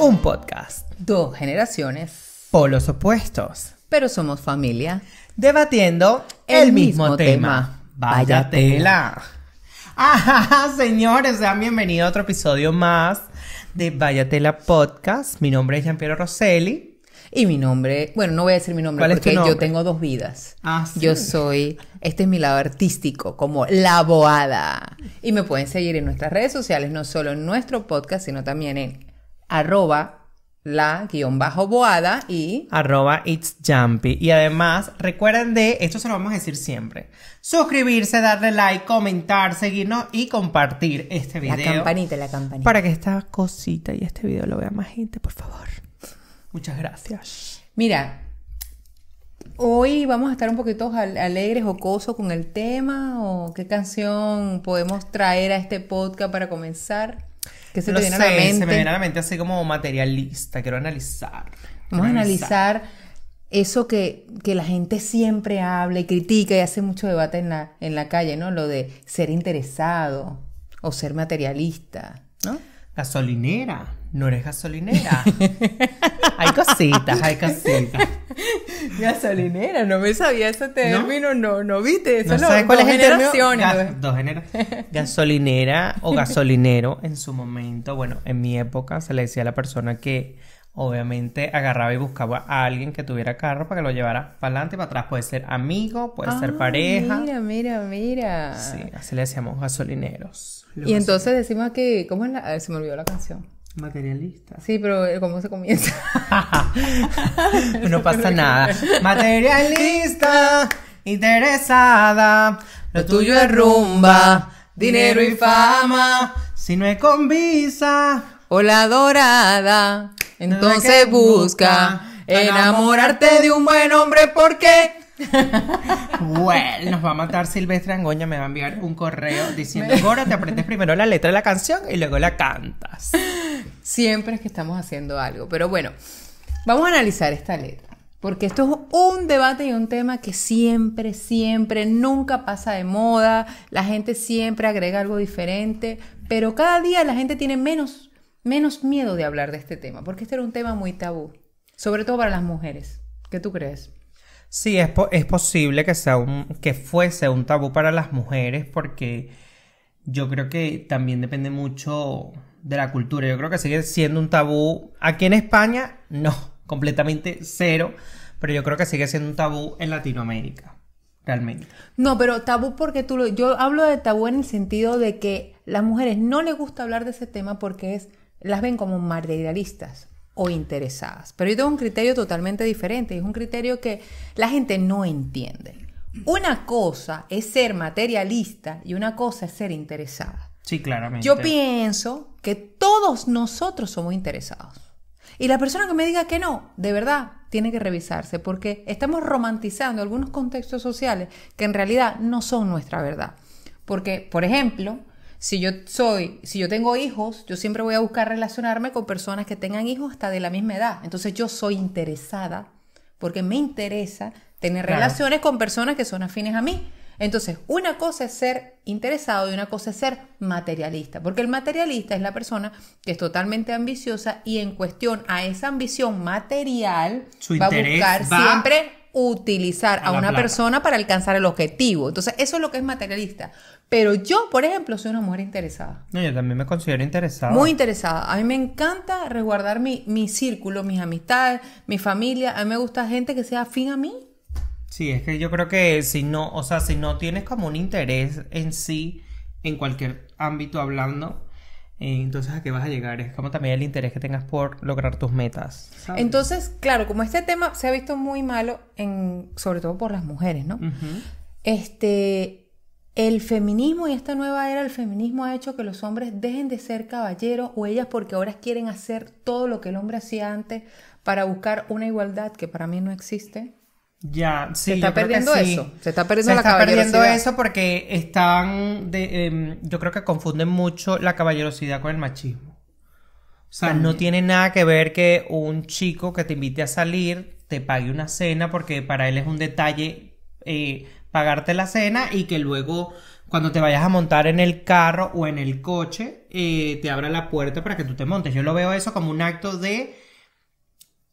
Un podcast. Dos generaciones. Polos opuestos. Pero somos familia. Debatiendo el, mismo, tema. Vaya, tela. Ajá, señores, sean bienvenidos a otro episodio más de Vaya Tela Podcast. Mi nombre es Jean Jean-Pierre Rosselli. Y mi nombre, bueno, no voy a decir mi nombre porque yo tengo dos vidas. Ah, yo soy, este es mi lado artístico, como la boada. Y me pueden seguir en nuestras redes sociales, no solo en nuestro podcast, sino también en arroba la guión bajo boada y arroba it's jumpy y además recuerden de esto se lo vamos a decir siempre suscribirse darle like comentar seguirnos y compartir este video la campanita la campanita para que esta cosita y este video lo vea más gente por favor muchas gracias mira Hoy vamos a estar un poquito alegres, jocosos con el tema o qué canción podemos traer a este podcast para comenzar que se viene la mente? Se me viene a la mente así como materialista, quiero analizar. Vamos a analizar, eso que, la gente siempre habla y critica y hace mucho debate en la, en la calle, ¿no? Lo de ser interesado o ser materialista, ¿no? Gasolinera. No eres gasolinera. hay cositas, hay cositas. Gasolinera, no me sabía ese término, no, no, viste. Eso no sabes cuál es generaciones. dos generaciones. Gasolinera o gasolinero en su momento, bueno, en mi época se le decía a la persona que obviamente agarraba y buscaba a alguien que tuviera carro para que lo llevara para adelante y para atrás. Puede ser amigo, puede ser ah, pareja. Mira, mira, mira. Sí, así le decíamos gasolineros. Y entonces decimos que, ¿cómo es la? Ah, se me olvidó la canción. Materialista. Sí, pero eh, ¿cómo se comienza? no pasa nada. Materialista, interesada. Lo tuyo es rumba, dinero y fama. Si no es con visa o la dorada, entonces busca enamorarte de un buen hombre porque bueno, nos va a matar Silvestre Angoña, me va a enviar un correo diciendo, Gora, te aprendes primero la letra de la canción y luego la cantas. Siempre es que estamos haciendo algo, pero bueno, vamos a analizar esta letra, porque esto es un debate y un tema que siempre, siempre, nunca pasa de moda, la gente siempre agrega algo diferente, pero cada día la gente tiene menos, menos miedo de hablar de este tema, porque este era un tema muy tabú, sobre todo para las mujeres. ¿Qué tú crees? Sí, es, es posible que, sea un, que fuese un tabú para las mujeres porque yo creo que también depende mucho de la cultura. Yo creo que sigue siendo un tabú. Aquí en España, no, completamente cero, pero yo creo que sigue siendo un tabú en Latinoamérica, realmente. No, pero tabú porque tú lo... Yo hablo de tabú en el sentido de que las mujeres no les gusta hablar de ese tema porque es, las ven como materialistas o interesadas. Pero yo tengo un criterio totalmente diferente es un criterio que la gente no entiende. Una cosa es ser materialista y una cosa es ser interesada. Sí, claramente. Yo pienso que todos nosotros somos interesados. Y la persona que me diga que no, de verdad, tiene que revisarse porque estamos romantizando algunos contextos sociales que en realidad no son nuestra verdad. Porque, por ejemplo, si yo soy, si yo tengo hijos, yo siempre voy a buscar relacionarme con personas que tengan hijos hasta de la misma edad. Entonces yo soy interesada porque me interesa tener relaciones con personas que son afines a mí. Entonces, una cosa es ser interesado y una cosa es ser materialista, porque el materialista es la persona que es totalmente ambiciosa y en cuestión a esa ambición material va a buscar siempre utilizar a, una persona para alcanzar el objetivo. Entonces, eso es lo que es materialista. Pero yo, por ejemplo, soy una mujer interesada. No, yo también me considero interesada. Muy interesada. A mí me encanta resguardar mi, mi círculo, mis amistades, mi familia. A mí me gusta gente que sea afín a mí. Sí, es que yo creo que si no, o sea, si no tienes como un interés en sí, en cualquier ámbito hablando, entonces, ¿a qué vas a llegar? Es como también el interés que tengas por lograr tus metas. Entonces, claro, como este tema se ha visto muy malo, en, sobre todo por las mujeres, ¿no? Este, el feminismo y esta nueva era el feminismo ha hecho que los hombres dejen de ser caballeros o ellas porque ahora quieren hacer todo lo que el hombre hacía antes para buscar una igualdad que para mí no existe. Ya, Se está perdiendo eso. Se está perdiendo se está perdiendo eso porque están. Em, yo creo que confunden mucho la caballerosidad con el machismo. O sea, no tiene nada que ver que un chico que te invite a salir te pague una cena porque para él es un detalle eh, pagarte la cena y que luego cuando te vayas a montar en el carro o en el coche eh, te abra la puerta para que tú te montes. Yo lo veo eso como un acto de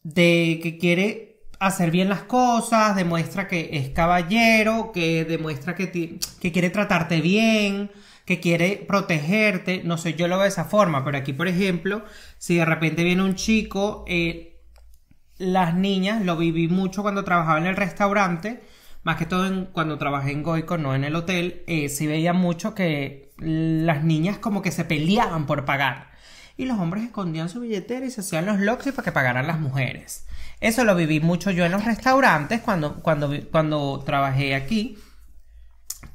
de que quiere hacer bien las cosas, demuestra que es caballero, que demuestra que, que quiere tratarte bien, que quiere protegerte. No sé, yo lo veo de esa forma, pero aquí, por ejemplo, si de repente viene un chico, eh, las niñas, lo viví mucho cuando trabajaba en el restaurante, más que todo cuando trabajé en Goico, no en el hotel, eh, sí veía mucho que las niñas como que se peleaban por pagar. Y los hombres escondían su billetera y se hacían los locks para que pagaran las mujeres. Eso lo viví mucho yo en los restaurantes cuando, cuando, cuando trabajé aquí.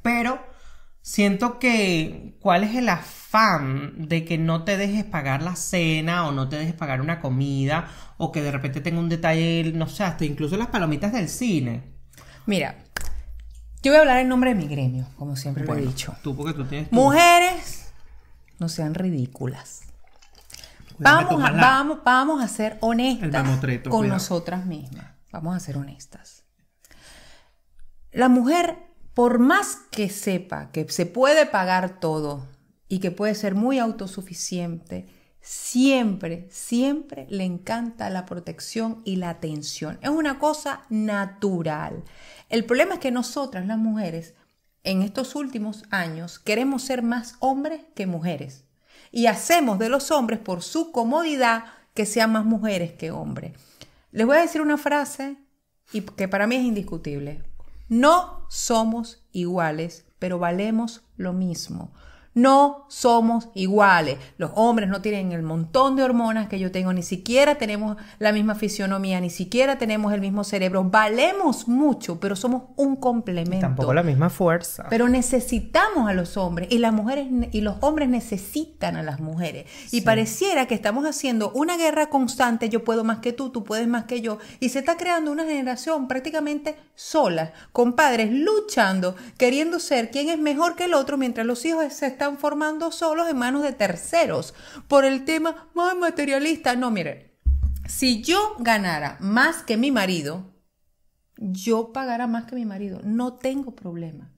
Pero siento que cuál es el afán de que no te dejes pagar la cena o no te dejes pagar una comida o que de repente tenga un detalle, no sé, hasta incluso las palomitas del cine. Mira, yo voy a hablar en nombre de mi gremio, como siempre he dicho. Tú Mujeres, no sean ridículas vamos, a, vamos, a ser honestas con nosotras mismas. Vamos a ser honestas. La mujer, por más que sepa que se puede pagar todo y que puede ser muy autosuficiente, siempre, siempre le encanta la protección y la atención. Es una cosa natural. El problema es que nosotras, las mujeres, en estos últimos años queremos ser más hombres que mujeres y hacemos de los hombres por su comodidad que sean más mujeres que hombres. Les voy a decir una frase que para mí es indiscutible. No somos iguales, pero valemos lo mismo. No somos iguales. Los hombres no tienen el montón de hormonas que yo tengo, ni siquiera tenemos la misma fisionomía, ni siquiera tenemos el mismo cerebro. Valemos mucho, pero somos un complemento. tampoco la misma fuerza. Pero necesitamos a los hombres y las mujeres y los hombres necesitan a las mujeres. Y pareciera que estamos haciendo una guerra constante, yo puedo más que tú, tú puedes más que yo, y se está creando una generación prácticamente sola, con padres luchando, queriendo ser quien es mejor que el otro mientras los hijos es están formando solos en manos de terceros por el tema más materialista. No, miren, si yo ganara más que mi marido, yo pagara más que mi marido, no tengo problema.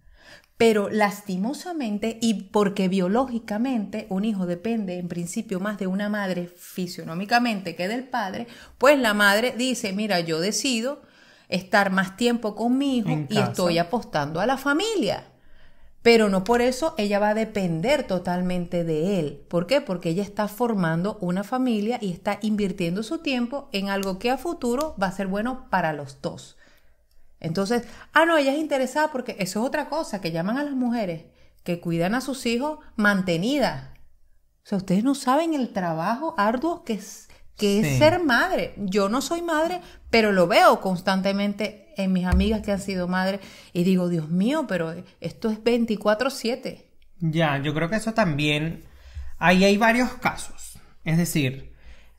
Pero lastimosamente y porque biológicamente un hijo depende en principio más de una madre fisionómicamente que del padre, pues la madre dice, mira, yo decido estar más tiempo con mi hijo y estoy apostando a la familia. Pero no por eso ella va a depender totalmente de él. ¿Por qué? Porque ella está formando una familia y está invirtiendo su tiempo en algo que a futuro va a ser bueno para los dos. Entonces, ah, no, ella es interesada porque eso es otra cosa que llaman a las mujeres que cuidan a sus hijos mantenidas. O sea, ustedes no saben el trabajo arduo que es, que es ser madre. Yo no soy madre, pero lo veo constantemente en mis amigas que han sido madres y digo, Dios mío, pero esto es 24/7. Ya, yo creo que eso también, ahí hay varios casos. Es decir,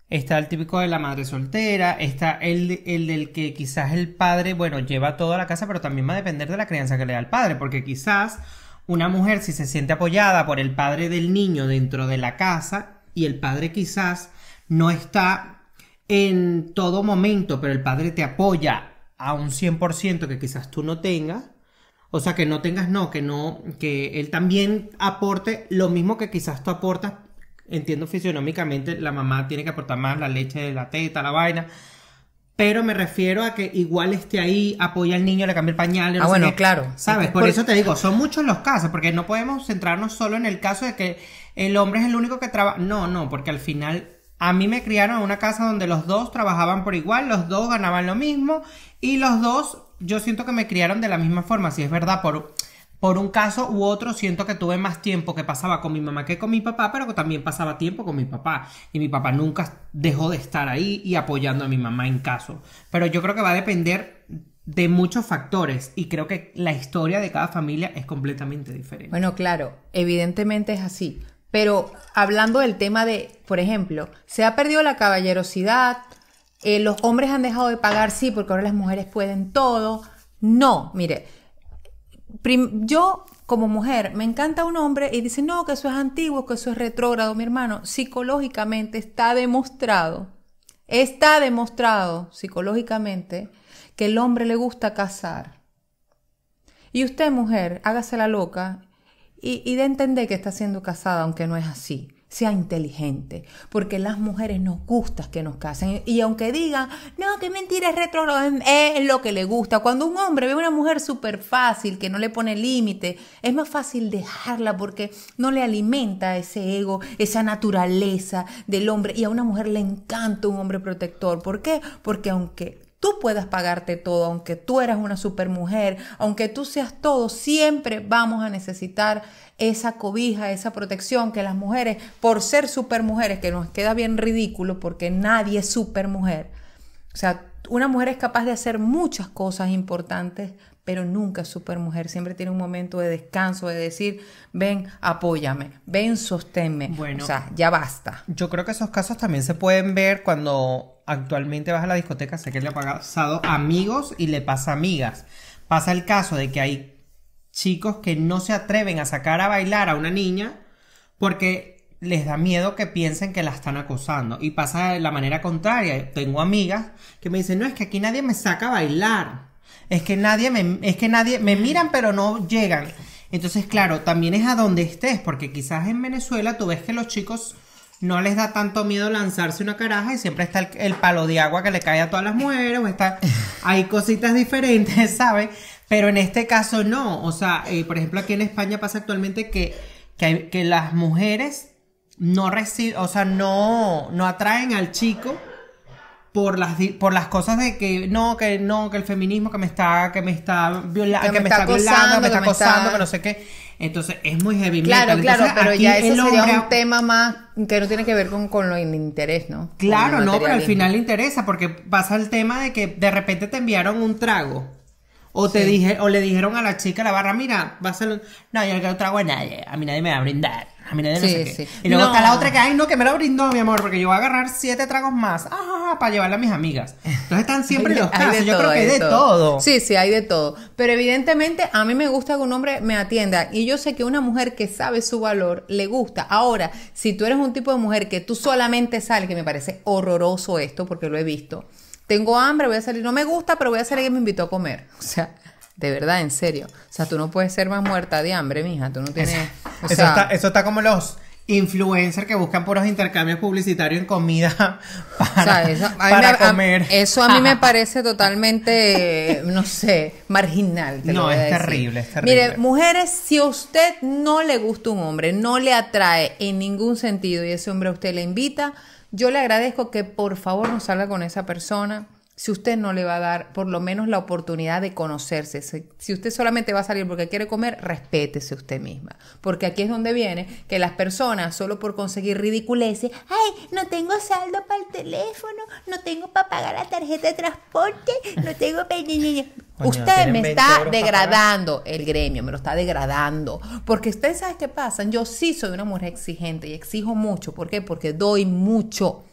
está el típico de la madre soltera, está el, el del que quizás el padre, bueno, lleva toda la casa, pero también va a depender de la crianza que le da el padre, porque quizás una mujer si se siente apoyada por el padre del niño dentro de la casa y el padre quizás no está en todo momento, pero el padre te apoya a un 100% que quizás tú no tengas. O sea, que no tengas, no, que no, que él también aporte lo mismo que quizás tú aportas. Entiendo fisionómicamente, la mamá tiene que aportar más la leche de la teta, la vaina. Pero me refiero a que igual esté ahí, apoya al niño, le cambia el pañal. Ah, no ah, bueno, claro. ¿Sabes? Por, Por eso te digo, son muchos los casos, porque no podemos centrarnos solo en el caso de que el hombre es el único que trabaja. No, no, porque al final a mí me criaron en una casa donde los dos trabajaban por igual, los dos ganaban lo mismo y los dos yo siento que me criaron de la misma forma, si es verdad, por, por un caso u otro siento que tuve más tiempo que pasaba con mi mamá que con mi papá, pero que también pasaba tiempo con mi papá y mi papá nunca dejó de estar ahí y apoyando a mi mamá en caso. Pero yo creo que va a depender de muchos factores y creo que la historia de cada familia es completamente diferente. Bueno, claro, evidentemente es así. Pero hablando del tema de, por ejemplo, se ha perdido la caballerosidad, eh, los hombres han dejado de pagar, sí, porque ahora las mujeres pueden todo. No, mire, yo como mujer me encanta un hombre y dice, no, que eso es antiguo, que eso es retrógrado, mi hermano. Psicológicamente está demostrado, está demostrado psicológicamente que el hombre le gusta casar. Y usted, mujer, hágase la loca y, de entender que está siendo casada, aunque no es así sea inteligente, porque las mujeres nos gusta que nos casen. Y aunque digan, no, qué mentira, es retrógrado, es lo que le gusta. Cuando un hombre ve a una mujer súper fácil, que no le pone límite, es más fácil dejarla porque no le alimenta ese ego, esa naturaleza del hombre. Y a una mujer le encanta un hombre protector. ¿Por qué? Porque aunque tú puedas pagarte todo, aunque tú eras una supermujer, aunque tú seas todo, siempre vamos a necesitar esa cobija, esa protección que las mujeres, por ser supermujeres, que nos queda bien ridículo porque nadie es supermujer. O sea, una mujer es capaz de hacer muchas cosas importantes, pero nunca es supermujer. Siempre tiene un momento de descanso, de decir, ven, apóyame, ven, sosténme. Bueno, o sea, ya basta. Yo creo que esos casos también se pueden ver cuando actualmente vas a la discoteca, sé que le ha pasado amigos y le pasa amigas. Pasa el caso de que hay chicos que no se atreven a sacar a bailar a una niña porque les da miedo que piensen que la están acosando. Y pasa de la manera contraria. Tengo amigas que me dicen, no, es que aquí nadie me saca a bailar. Es que nadie me, es que nadie, me miran pero no llegan. Entonces, claro, también es a donde estés, porque quizás en Venezuela tú ves que los chicos no les da tanto miedo lanzarse una caraja y siempre está el, palo de agua que le cae a todas las mujeres o está, hay cositas diferentes, ¿sabes? Pero en este caso no, o sea, eh, por ejemplo aquí en España pasa actualmente que, que las mujeres no reciben, o sea, no, no atraen al chico por las por las cosas de que no que no que el feminismo que me está que me está violando que, me está, acosando, que me está acosando que no sé qué entonces es muy heavy claro claro pero ya eso sería un tema más que no tiene que ver con, con lo interés no claro no pero al final le interesa porque pasa el tema de que de repente te enviaron un trago o te dije, o le dijeron a la chica la barra, mira, va a ser. No, yo no trago a nadie. A mí nadie me va a brindar. A mí nadie no sé qué. Y luego está la otra que, hay, no, que me lo brindó, mi amor, porque yo voy a agarrar siete tragos más. Ajá, para llevarle a mis amigas. Entonces están siempre los casos. Yo creo que hay de todo. Sí, sí, hay de todo. Pero evidentemente a mí me gusta que un hombre me atienda. Y yo sé que una mujer que sabe su valor le gusta. Ahora, si tú eres un tipo de mujer que tú solamente sales, que me parece horroroso esto, porque lo he visto tengo hambre, voy a salir, no me gusta, pero voy a salir y me invitó a comer. O sea, de verdad, en serio. O sea, tú no puedes ser más muerta de hambre, mija. Tú no tienes. eso, está, eso está como los influencers que buscan por los intercambios publicitarios en comida para, eso, a comer. eso a mí me parece totalmente, no sé, marginal. no, es, terrible, es terrible. Mire, mujeres, si a usted no le gusta un hombre, no le atrae en ningún sentido y ese hombre a usted le invita, yo le agradezco que por favor nos salga con esa persona si usted no le va a dar por lo menos la oportunidad de conocerse, si usted solamente va a salir porque quiere comer, respétese usted misma. Porque aquí es donde viene que las personas, solo por conseguir ridiculeces, ay, no tengo saldo para el teléfono, no tengo para pagar la tarjeta de transporte, no tengo niño usted me está degradando el gremio, me lo está degradando. Porque usted sabe qué pasa. Yo sí soy una mujer exigente y exijo mucho. ¿Por qué? Porque doy mucho.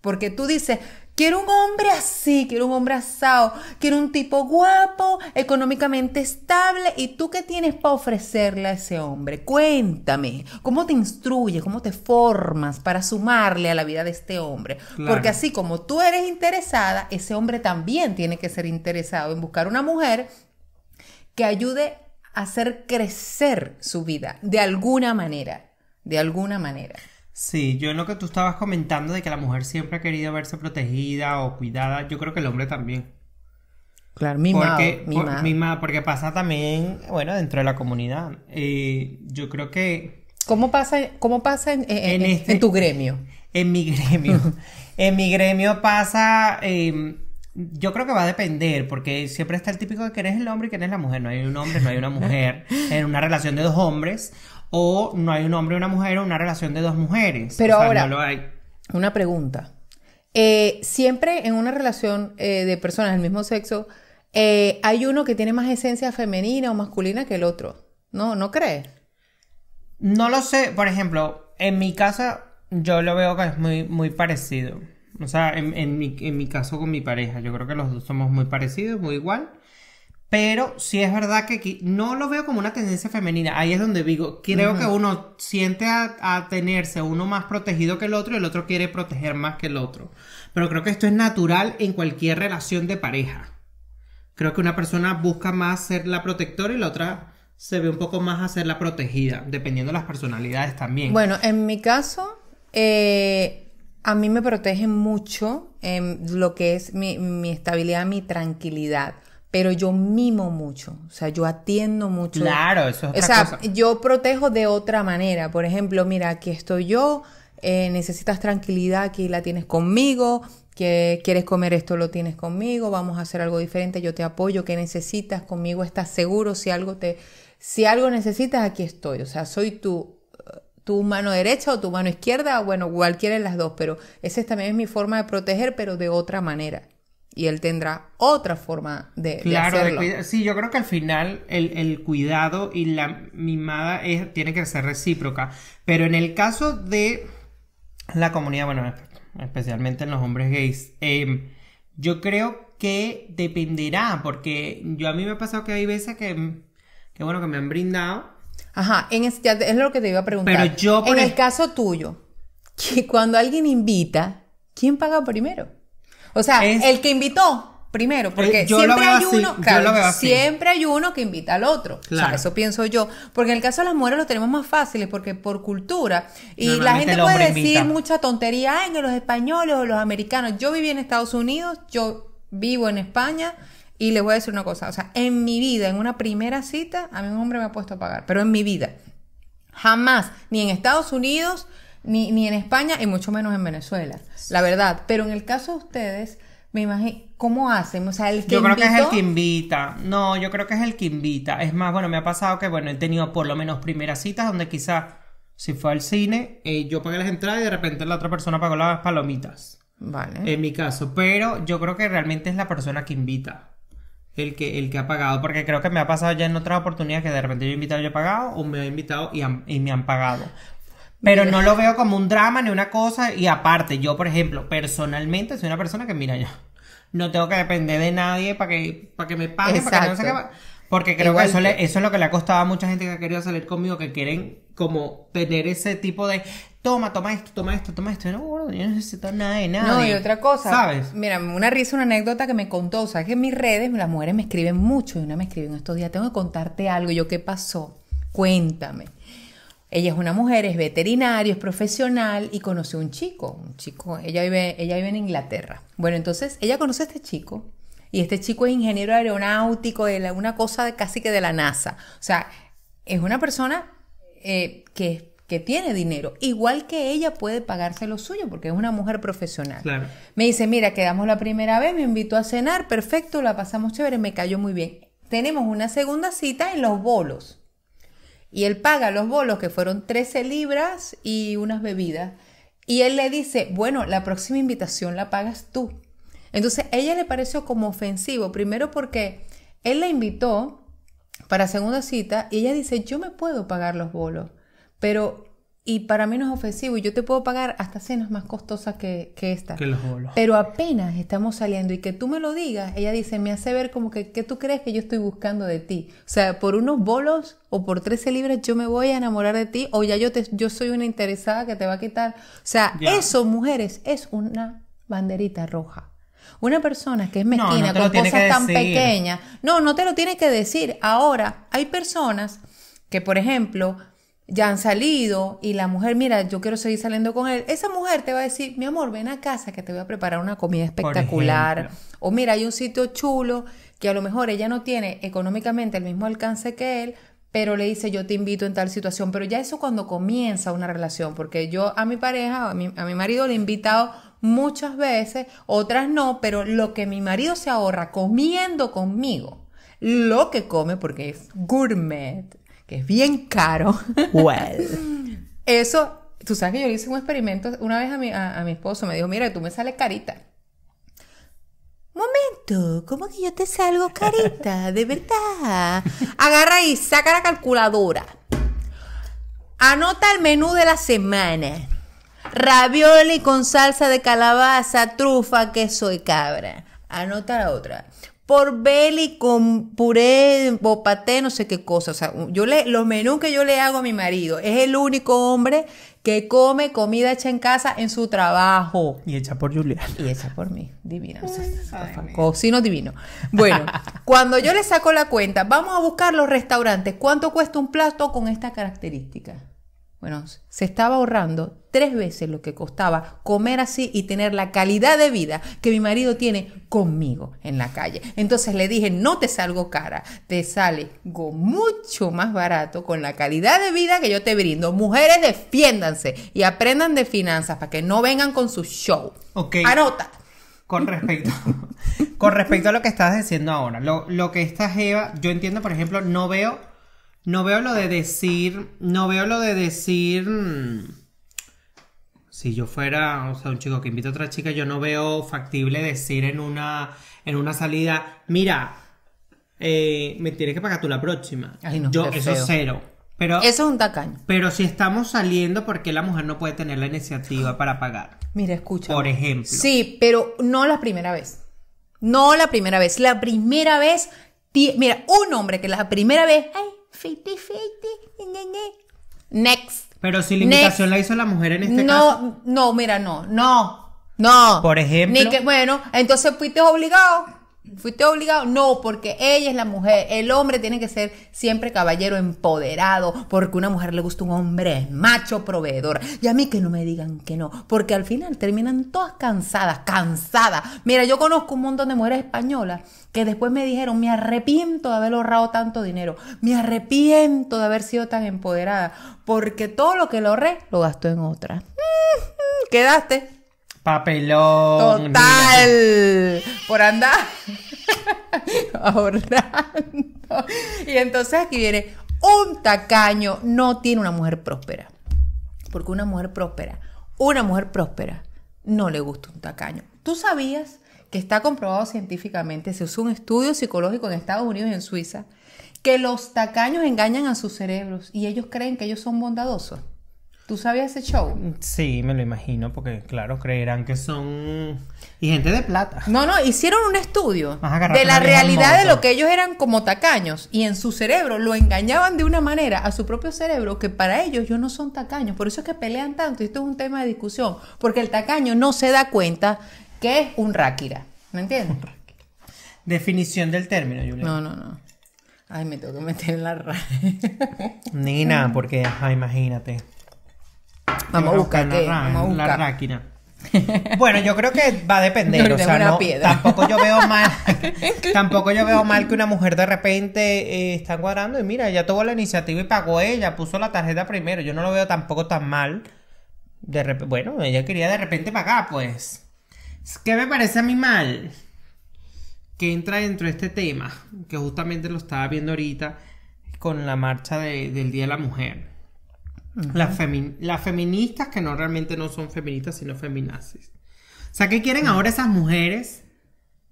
Porque tú dices, Quiero un hombre así, quiero un hombre asado, quiero un tipo guapo, económicamente estable. ¿Y tú qué tienes para ofrecerle a ese hombre? Cuéntame, ¿cómo te instruyes, cómo te formas para sumarle a la vida de este hombre? Porque así como tú eres interesada, ese hombre también tiene que ser interesado en buscar una mujer que ayude a hacer crecer su vida de alguna manera, de alguna manera. Sí, yo en lo que tú estabas comentando de que la mujer siempre ha querido verse protegida o cuidada, yo creo que el hombre también. Claro, mimado, porque, porque pasa también, bueno, dentro de la comunidad. Eh, yo creo que... ¿Cómo pasa, cómo pasa en, este tu gremio? En mi gremio. en mi gremio pasa... Em, yo creo que va a depender, porque siempre está el típico de que eres el hombre y que eres la mujer. No hay un hombre, no hay una mujer. en una relación de dos hombres, o no hay un hombre y una mujer o una relación de dos mujeres. Pero ahora, lo hay. una pregunta. Eh, siempre en una relación eh, de personas del mismo sexo, eh, hay uno que tiene más esencia femenina o masculina que el otro. ¿No, ¿No crees? No lo sé. Por ejemplo, en mi casa yo lo veo que es muy, muy parecido. O sea, en, mi, en mi caso con mi pareja, yo creo que los dos somos muy parecidos, muy igual. Pero sí es verdad que no lo veo como una tendencia femenina. Ahí es donde digo, creo que uno siente a, tenerse uno más protegido que el otro y el otro quiere proteger más que el otro. Pero creo que esto es natural en cualquier relación de pareja. Creo que una persona busca más ser la protectora y la otra se ve un poco más a ser la protegida, dependiendo de las personalidades también. Bueno, en mi caso, eh, a mí me protege mucho em, lo que es mi estabilidad, mi tranquilidad pero yo mimo mucho, o sea, yo atiendo mucho. Claro, eso es otra O sea, yo protejo de otra manera. Por ejemplo, mira, aquí estoy yo, eh, necesitas tranquilidad, aquí la tienes conmigo, que quieres comer esto, lo tienes conmigo, vamos a hacer algo diferente, yo te apoyo, que necesitas conmigo, estás seguro, si algo te, si algo necesitas, aquí estoy. O sea, soy tu, tu mano derecha o tu mano izquierda, bueno, cualquiera de las dos, pero esa también es mi forma de proteger, pero de otra manera y él tendrá otra forma de, claro, hacerlo. sí, yo creo que al final el, cuidado y la mimada tiene que ser recíproca. Pero en el caso de la comunidad, bueno, especialmente en los hombres gays, em, yo creo que dependerá, porque yo a mí me ha pasado que hay veces que, bueno, que me han brindado. Ajá, en es, es lo que te iba a preguntar. Pero yo por en el caso tuyo, que cuando alguien invita, ¿quién paga primero? O sea, el que invitó primero, eh, porque siempre hay uno, siempre hay uno que invita al otro. Claro. eso pienso yo, porque en el caso de las mujeres lo tenemos más fácil, porque por cultura y la gente puede decir mucha tontería, en los españoles o los americanos. Yo viví en Estados Unidos, yo vivo en España y les voy a decir una cosa, o sea, en mi vida, en una primera cita, a mí un hombre me ha puesto a pagar, pero en mi vida. Jamás, ni en Estados Unidos, ni, ni en España y mucho menos en Venezuela, la verdad. Pero en el caso de ustedes, me imagino, ¿cómo hacen? O sea, el que Yo creo que es el que invita. No, yo creo que es el que invita. Es más, bueno, me ha pasado que, bueno, he tenido por lo menos primeras citas donde quizás si fue al cine, eh, yo pagué las entradas y de repente la otra persona pagó las palomitas. Vale. En mi caso. Pero yo creo que realmente es la persona que invita. El que, el que ha pagado, porque creo que me ha pasado ya en otras oportunidades que de repente yo he invitado y he pagado, o me he invitado y, y me han pagado. Pero no lo veo como un drama ni una cosa. Y aparte, yo, por ejemplo, personalmente soy una persona que, mira, yo no tengo que depender de nadie para que, que me pague, para que no se Porque creo que, eso, eso es lo que le ha costado a mucha gente que ha querido salir conmigo, que quieren como tener ese tipo de toma, toma esto, toma esto, toma esto. No, yo no necesito nada de nada. No, y otra cosa. ¿Sabes? Mira, una risa, una anécdota que me contó. Sabes que en mis redes las mujeres me escriben mucho y una me escribe en estos días, tengo que contarte algo. yo, ¿qué pasó? Cuéntame. Ella es una mujer, es veterinaria, es profesional y conoce un chico, un chico, ella vive, ella vive en Inglaterra. Bueno, entonces ella conoce a este chico y este chico es ingeniero aeronáutico, de una cosa casi que de la NASA. O sea, es una persona eh, que, tiene dinero, igual que ella puede pagarse lo suyo, porque es una mujer profesional. Me dice, mira, quedamos la primera vez, me invitó a cenar, perfecto, la pasamos chévere, me cayó muy bien. Tenemos una segunda cita en los bolos y él paga los bolos, que fueron 13 libras y unas bebidas. Y él le dice, bueno, la próxima invitación la pagas tú. Entonces, a ella le pareció como ofensivo, primero porque él la invitó para segunda cita y ella dice, yo me puedo pagar los bolos, pero y para mí no es ofensivo. Y yo te puedo pagar hasta cenas más costosas que, que esta. Que los bolos. Pero apenas estamos saliendo y que tú me lo digas, ella dice, me hace ver como que, ¿qué tú crees que yo estoy buscando de ti? O sea, por unos bolos o por 13 libras yo me voy a enamorar de ti o ya yo, te, yo soy una interesada que te va a quitar. O sea, eso, mujeres, es una banderita roja. Una persona que es mezquina con cosas tan pequeñas. No, no te lo tiene que decir. Ahora, hay personas que, por ejemplo, ya han salido y la mujer, mira, yo quiero seguir saliendo con él, esa mujer te va a decir, mi amor, ven a casa que te voy a preparar una comida espectacular. O mira, hay un sitio chulo que a lo mejor ella no tiene económicamente el mismo alcance que él, pero le dice, yo te invito en tal situación. Pero ya eso cuando comienza una relación, porque yo a mi pareja, a mi, marido le he invitado muchas veces, otras no, pero lo que mi marido se ahorra comiendo conmigo, lo que come, porque es gourmet, es bien caro. Eso, tú sabes que yo hice un experimento una vez a mi, a, mi esposo, me dijo, mira, tú me sales carita. Momento, ¿cómo que yo te salgo carita? De verdad. Agarra y saca la calculadora. Anota el menú de la semana. Ravioli con salsa de calabaza, trufa, queso soy cabra. Anota la otra por belly con puré, paté, no sé qué cosa. O sea, yo le, los menús que yo le hago a mi marido es el único hombre que come comida hecha en casa en su trabajo. Y hecha por Julia. Y hecha por mí. divina. cocino divino. Bueno, cuando yo le saco la cuenta, vamos a buscar los restaurantes. ¿Cuánto cuesta un plato con esta característica? Bueno, se estaba ahorrando tres veces lo que costaba comer así y tener la calidad de vida que mi marido tiene conmigo en la calle. Entonces le dije, no te salgo cara, te salgo mucho más barato con la calidad de vida que yo te brindo. Mujeres, defiéndanse y aprendan de finanzas para que no vengan con su show. Ok. Anota. Con respecto, con respecto a lo que estás diciendo ahora, lo, que estás, Eva, yo entiendo, por ejemplo, no veo no veo lo de decir, no veo lo de decir... Mm, si yo fuera, o sea, un chico que invita a otra chica, yo no veo factible decir en una, en una salida, mira, eh, me tienes que pagar tú la próxima. yo, eso es cero. Pero, eso es un tacaño. Pero si estamos saliendo, ¿por qué la mujer no puede tener la iniciativa ah. para pagar? Mira, escucha. Por ejemplo. Sí, pero no la primera vez. No la primera vez. La primera vez. Mira, un hombre que la primera vez. Ay, Next. Pero si la invitación la hizo la mujer en este caso. No, no, mira, no, no, no. Por ejemplo. Ni que, bueno, entonces fuiste obligado. ¿Fuiste obligado? No, porque ella es la mujer. El hombre tiene que ser siempre caballero empoderado, porque a una mujer le gusta un hombre macho proveedor. Y a mí que no me digan que no, porque al final terminan todas cansadas, cansadas. Mira, yo conozco un montón de mujeres españolas que después me dijeron, me arrepiento de haber ahorrado tanto dinero, me arrepiento de haber sido tan empoderada, porque todo lo que lo ahorré lo gastó en otra. Quedaste Papelón. Total. Por andar ahorrando. Y entonces aquí viene, un tacaño no tiene una mujer próspera. Porque una mujer próspera, una mujer próspera, no le gusta un tacaño. ¿Tú sabías que está comprobado científicamente, se usó un estudio psicológico en Estados Unidos y en Suiza, que los tacaños engañan a sus cerebros y ellos creen que ellos son bondadosos? ¿Tú sabías ese show? Mm, sí, me lo imagino, porque claro, creerán que son... Y gente de plata. No, no, hicieron un estudio de la realidad de lo que ellos eran como tacaños y en su cerebro lo engañaban de una manera a su propio cerebro que para ellos yo no son tacaños. Por eso es que pelean tanto y esto es un tema de discusión, porque el tacaño no se da cuenta que es un ráquira. ¿Me entiendes? Definición del término, Julián. No, no, no. Ay, me tengo que meter en la raya. Nina, porque, ajá, imagínate. Vamos a buscar, Bueno, yo creo que va a depender, tampoco yo veo mal, tampoco yo veo mal que una mujer de repente eh, está cuadrando y mira, ella tuvo la iniciativa y pagó ella, puso la tarjeta primero, yo no lo veo tampoco tan mal, de bueno, ella quería de repente pagar, pues, ¿qué me parece a mí mal? Que entra dentro de este tema, que justamente lo estaba viendo ahorita con la marcha del Día de la Mujer las, feministas que no realmente no son feministas, sino feminazis. O sea, ¿qué quieren ahora esas mujeres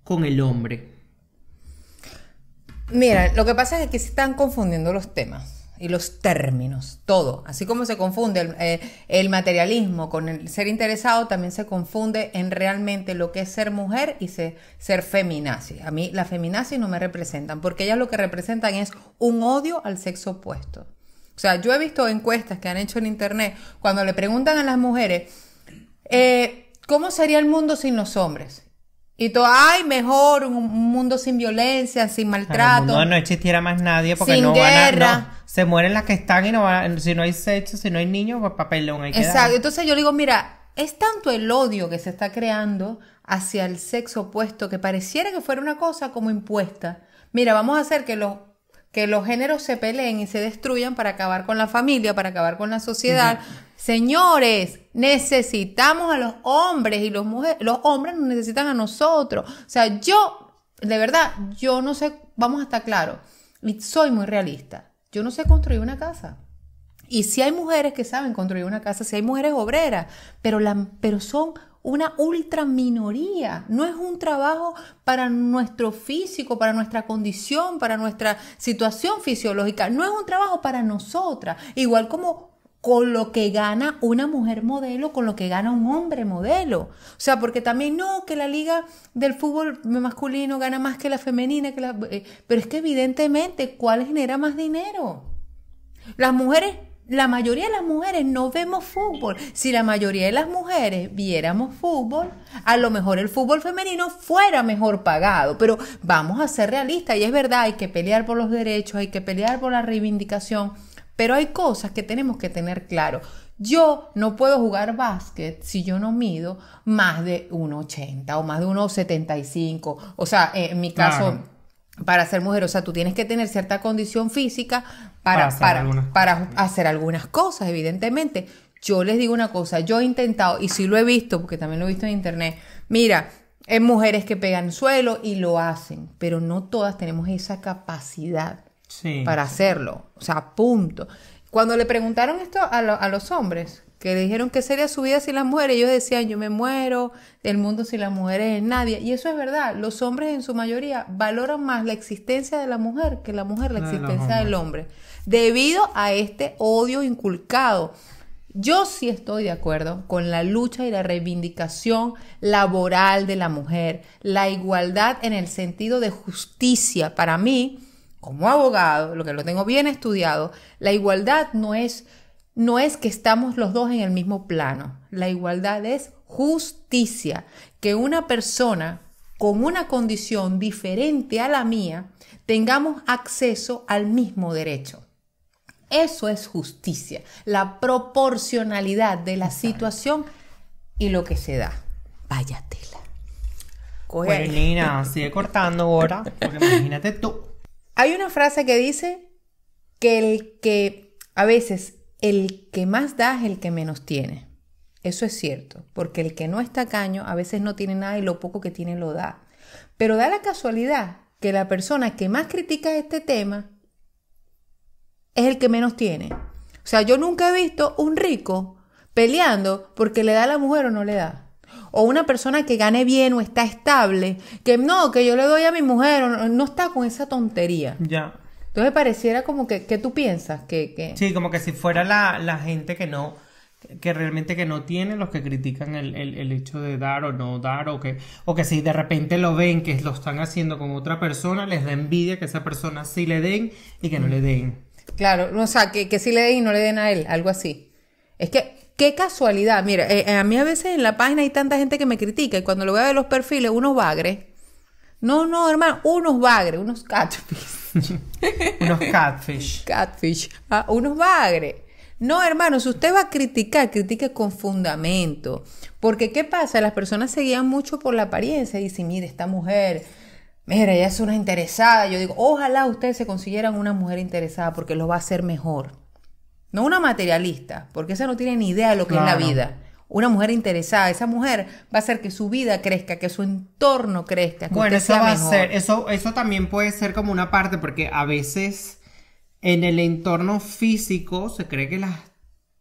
con el hombre? Mira, lo que pasa es que se están confundiendo los temas y los términos, todo. Así como se confunde eh, el, materialismo con el ser interesado, también se confunde en realmente lo que es ser mujer y ser feminazi. A mí las feminazis no me representan, porque ellas lo que representan es un odio al sexo opuesto. O sea, yo he visto encuestas que han hecho en internet cuando le preguntan a las mujeres, eh, ¿cómo sería el mundo sin los hombres? Y todo, ay, mejor un mundo sin violencia, sin maltrato. No, no existiera más nadie porque no van a, se mueren las que están y no si no hay sexo, si no hay niños, pues papelón hay que Exacto. Entonces yo digo, mira, es tanto el odio que se está creando hacia el sexo opuesto que pareciera que fuera una cosa como impuesta. Mira, vamos a hacer que los que los géneros se peleen y se destruyan para acabar con la familia, para acabar con la sociedad. Señores, necesitamos a los hombres y los los hombres nos necesitan a nosotros. O sea, yo, de verdad, yo no sé, vamos a estar claros, y soy muy realista. Yo no sé construir una casa. Y si hay mujeres que saben construir una casa, si hay mujeres obreras, pero, la, pero son una ultra minoría. No es un trabajo para nuestro físico, para nuestra condición, para nuestra situación fisiológica. No es un trabajo para nosotras. Igual como con lo que gana una mujer modelo, con lo que gana un hombre modelo. O sea, porque también no, que la liga del fútbol masculino gana más que la femenina, que la... Eh, pero es que evidentemente, ¿cuál genera más dinero? Las mujeres la mayoría de las mujeres no vemos fútbol. Si la mayoría de las mujeres viéramos fútbol, a lo mejor el fútbol femenino fuera mejor pagado. Pero vamos a ser realistas y es verdad, hay que pelear por los derechos, hay que pelear por la reivindicación. Pero hay cosas que tenemos que tener claro. Yo no puedo jugar básquet si yo no mido más de 1,80 o más de 1,75. O sea, en mi caso, para ser mujer, o sea, tú tienes que tener cierta condición física para, para, hacer, para, algunas hacer algunas cosas, evidentemente. Yo les digo una cosa, yo he intentado, y sí lo he visto, porque también lo he visto en internet, mira, hay mujeres que pegan suelo y lo hacen, pero no todas tenemos esa capacidad para hacerlo, o sea, punto. Cuando le preguntaron esto a, a los hombres, que le dijeron que sería su vida sin las mujeres, ellos decían, yo me muero, el mundo sin la mujeres es nadie. Y eso es verdad, los hombres en su mayoría valoran más la existencia de la mujer que la mujer la existencia del hombre, debido a este odio inculcado. Yo sí estoy de acuerdo con la lucha y la reivindicación laboral de la mujer, la igualdad en el sentido de justicia. Para mí, como abogado, lo que lo tengo bien estudiado, la igualdad no es no es que estamos los dos en el mismo plano. La igualdad es justicia, que una persona con una condición diferente a la mía tengamos acceso al mismo derecho. Eso es justicia, la proporcionalidad de la situación y lo que se da. Vaya tela. sigue cortando ahora, porque imagínate tú. Hay una frase que dice que el que a veces el que más da es el que menos tiene. Eso es cierto, porque el que no está caño, a veces no tiene nada y lo poco que tiene lo da. Pero da la casualidad que la persona que más critica este tema es el que menos tiene. O sea, yo nunca he visto un rico peleando porque le da a la mujer o no le da. O una persona que gane bien o está estable, que no, que yo le doy a mi mujer, o no, no está con esa tontería. Ya. Entonces pareciera como que, ¿qué tú piensas que, Sí, como que si fuera la, gente que no que realmente que no tiene los que critican el, el, hecho de dar o no dar o que, o que si de repente lo ven que lo están haciendo con otra persona les da envidia que esa persona sí le den y que no le den claro o sea que, que sí le den y no le den a él algo así es que qué casualidad mira eh, eh, a mí a veces en la página hay tanta gente que me critica y cuando lo veo de los perfiles unos vagres no no hermano unos bagres unos cachopis unos catfish. Catfish. Ah, unos bagres. No, hermanos, usted va a criticar, critique con fundamento. Porque, ¿qué pasa? Las personas se guían mucho por la apariencia. Y dicen, mire, esta mujer, mira, ella es una interesada. Yo digo, ojalá ustedes se consiguieran una mujer interesada porque lo va a hacer mejor. No una materialista, porque esa no tiene ni idea de lo que es la vida una mujer interesada, esa mujer va a hacer que su vida crezca, que su entorno crezca. bueno, eso va a ser, eso, eso también puede ser como una parte, porque a veces en el entorno físico se cree que las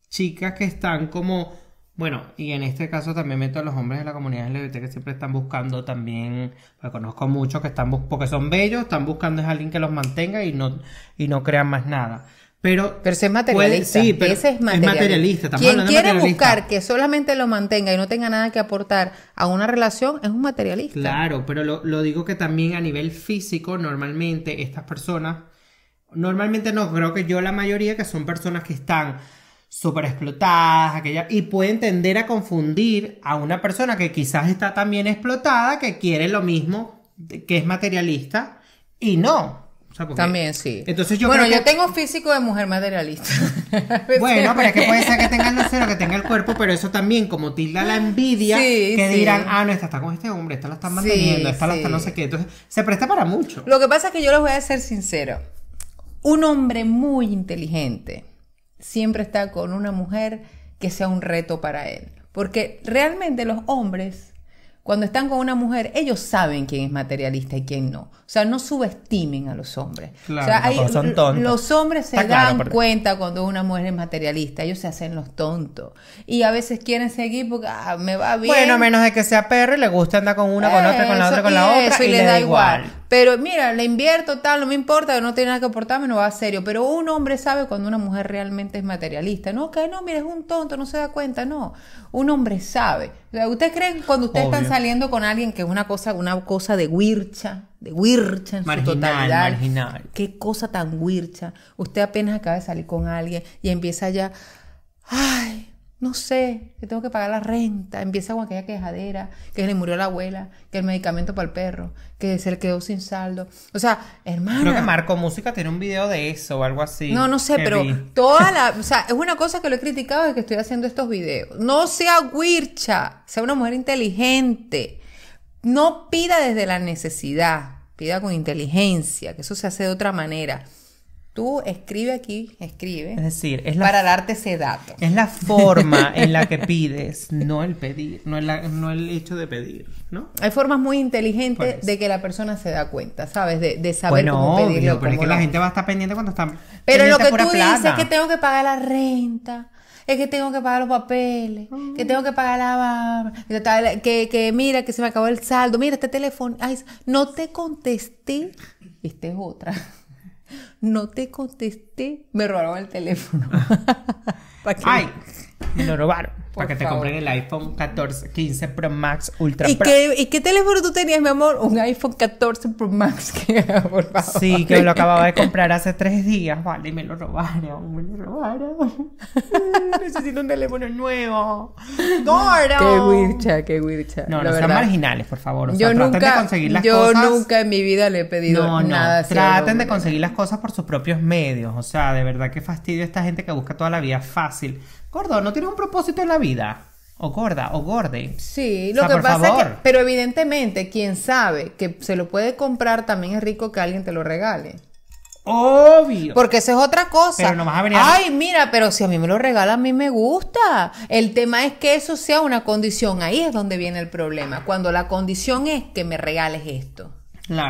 chicas que están como, bueno, y en este caso también meto a los hombres de la comunidad LGBT que siempre están buscando también, porque conozco muchos que están, porque son bellos, están buscando a alguien que los mantenga y no, y no crean más nada. Pero, pero es materialista. es materialista. Es Quien quiere buscar que solamente lo mantenga y no tenga nada que aportar a una relación es un materialista. Claro, pero lo, digo que también a nivel físico, normalmente estas personas, normalmente no, creo que yo la mayoría que son personas que están súper explotadas, aquella, y pueden tender a confundir a una persona que quizás está también explotada, que quiere lo mismo, que es materialista, y no. También sí. bueno, yo tengo físico de mujer materialista. bueno, pero es que puede ser que tenga el deseo, que tenga el cuerpo, pero eso también, como tilda la envidia, que dirán, ah, no, esta está con este hombre, esta la están manteniendo, esta la está no sé qué. Entonces, se presta para mucho. Lo que pasa es que yo les voy a ser sincero. Un hombre muy inteligente siempre está con una mujer que sea un reto para él. Porque realmente los hombres cuando están con una mujer, ellos saben quién es materialista y quién no. O sea, no subestimen a los hombres. Claro, son los hombres se dan cuenta cuando una mujer es materialista. Ellos se hacen los tontos. Y a veces quieren seguir porque ah, me va bien. Bueno, menos de que sea perro y le gusta andar con una, con otra, con la otra, con la otra. y, le da, igual. Pero mira, le invierto tal, no me importa, no tiene nada que aportarme, no va a serio. Pero un hombre sabe cuando una mujer realmente es materialista. No, que no, mira, es un tonto, no se da cuenta, no. Un hombre sabe. O ¿Ustedes creen cuando ustedes están saliendo con alguien que es una cosa, una cosa de huircha, de huircha en marginal, Marginal. Qué cosa tan huircha. Usted apenas acaba de salir con alguien y empieza ya, ay, no sé, que tengo que pagar la renta. Empieza con aquella quejadera, que le murió la abuela, que el medicamento para el perro, que se le quedó sin saldo. O sea, hermano. Creo que Marco Música tiene un video de eso o algo así. No, no sé, pero toda la. O sea, es una cosa que lo he criticado desde que estoy haciendo estos videos. No sea huircha, sea una mujer inteligente. No pida desde la necesidad, pida con inteligencia, que eso se hace de otra manera. Tú escribe aquí, escribe. Es decir, es la, para darte ese dato. Es la forma en la que pides, no el pedir, no el, hecho de pedir, ¿no? Hay formas muy inteligentes de que la persona se da cuenta, ¿sabes? De, saber cómo pedirlo. pero es que la gente va a estar pendiente cuando está. Pero lo que tú dices es que tengo que pagar la renta es que tengo que pagar los papeles, que tengo que pagar la que, que mira, que se me acabó el saldo, mira este teléfono, no te contesté, viste es otra. No te contesté, me robaron el teléfono. Ah. ¡Ay! Me lo robaron para que te compren el iPhone 14, 15 Pro Max Ultra ¿Y Qué, ¿Y qué teléfono tú tenías, mi amor? Un iPhone 14 Pro Max, por Sí, que lo acababa de comprar hace tres días, vale, y me lo robaron, me lo robaron. Necesito un teléfono nuevo. ¡Gordo! Qué wircha, qué wircha. No, no sean marginales, por favor. yo nunca, conseguir las yo nunca en mi vida le he pedido nada. traten de conseguir las cosas por sus propios medios. O sea, de verdad que fastidio esta gente que busca toda la vida fácil Gordo, no tiene un propósito en la vida. O gorda, o gorde. Sí, lo que pasa es que, pero evidentemente, quien sabe que se lo puede comprar, también es rico que alguien te lo regale. Obvio. Porque eso es otra cosa. Pero no a venir a... Ay, mira, pero si a mí me lo regala, a mí me gusta. El tema es que eso sea una condición. Ahí es donde viene el problema. Cuando la condición es que me regales esto.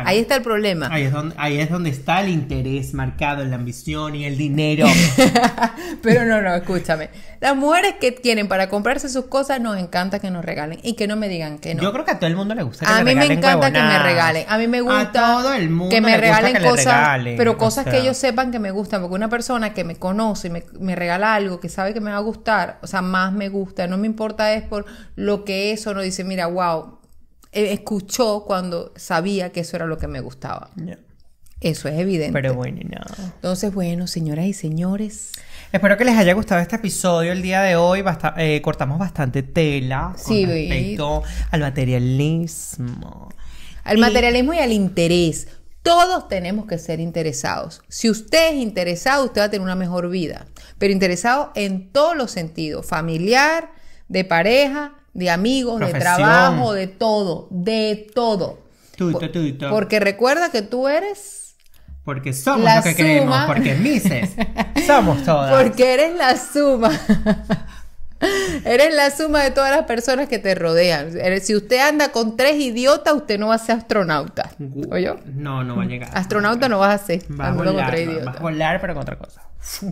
Ahí está el problema. Ahí es, donde, ahí es donde está el interés marcado en la ambición y el dinero. Pero no, no, escúchame. Las mujeres que tienen para comprarse sus cosas nos encanta que nos regalen y que no me digan que no. Yo creo que a todo el mundo le gusta que A mí me encanta que me regalen. A mí me gusta todo el mundo que me regalen cosas, pero cosas que ellos sepan que me gustan, porque una persona que me conoce y me, regala algo que sabe que me va a gustar, o sea, más me gusta, no me importa es por lo que eso no dice, mira, wow, eh, escuchó cuando sabía que eso era lo que me gustaba. Eso es evidente. Pero bueno, Entonces, bueno, señoras y señores. Espero que les haya gustado este episodio. El día de hoy eh, cortamos bastante tela con respecto al materialismo. Al materialismo y al interés. Todos tenemos que ser interesados. Si usted es interesado, usted va a tener una mejor vida. Pero interesado en todos los sentidos, familiar, de pareja, de amigos, de trabajo, de todo, de todo. Porque recuerda que tú eres... Porque somos lo que queremos, porque Mises, somos todas. Porque eres la suma. Eres la suma de todas las personas que te rodean. Si usted anda con tres idiotas, usted no va a ser astronauta. ¿Oye? No, no va a llegar. Astronauta no, vas a ser. Va a volar, con volar, pero con otra cosa.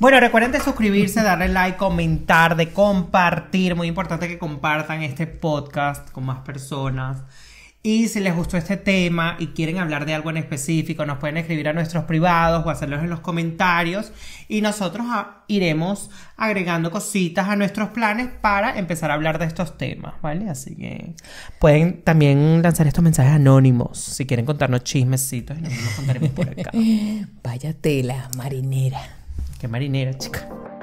Bueno, recuerden de suscribirse, darle like, comentar, de compartir. Muy importante que compartan este podcast con más personas. Y si les gustó este tema y quieren hablar de algo en específico, nos pueden escribir a nuestros privados o hacerlos en los comentarios. Y nosotros ah, iremos agregando cositas a nuestros planes para empezar a hablar de estos temas, ¿vale? Así que pueden también lanzar estos mensajes anónimos si quieren contarnos chismecitos y nosotros contaremos por acá. Vaya tela, marinera. Qué marinera, chica.